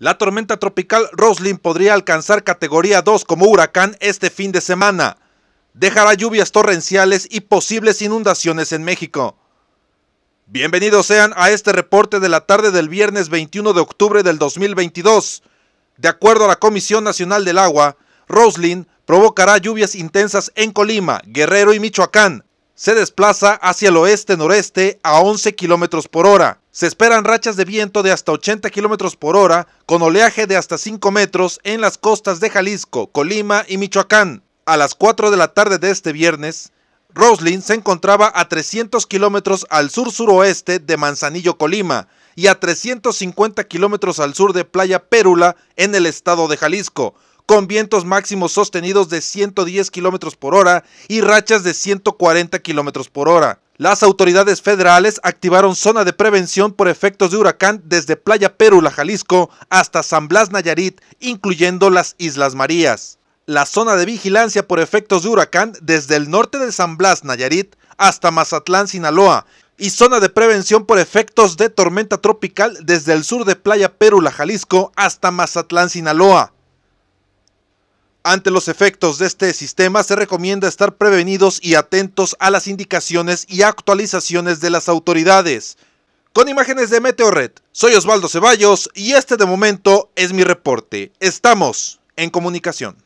La tormenta tropical Roslin podría alcanzar categoría 2 como huracán este fin de semana. Dejará lluvias torrenciales y posibles inundaciones en México. Bienvenidos sean a este reporte de la tarde del viernes 21 de octubre del 2022. De acuerdo a la Comisión Nacional del Agua, Roslin provocará lluvias intensas en Colima, Guerrero y Michoacán, se desplaza hacia el oeste-noreste a 11 km por hora. Se esperan rachas de viento de hasta 80 km por hora, con oleaje de hasta 5 metros en las costas de Jalisco, Colima y Michoacán. A las 4 de la tarde de este viernes, Roslin se encontraba a 300 kilómetros al sur-suroeste de Manzanillo, Colima, y a 350 kilómetros al sur de Playa Pérula, en el estado de Jalisco, con vientos máximos sostenidos de 110 km por hora y rachas de 140 km por hora. Las autoridades federales activaron zona de prevención por efectos de huracán desde Playa Pérula, Jalisco, hasta San Blas, Nayarit, incluyendo las Islas Marías. La zona de vigilancia por efectos de huracán desde el norte de San Blas, Nayarit, hasta Mazatlán, Sinaloa, y zona de prevención por efectos de tormenta tropical desde el sur de Playa Pérula, Jalisco, hasta Mazatlán, Sinaloa. Ante los efectos de este sistema se recomienda estar prevenidos y atentos a las indicaciones y actualizaciones de las autoridades. Con imágenes de Meteorred, soy Osvaldo Ceballos y este de momento es mi reporte. Estamos en comunicación.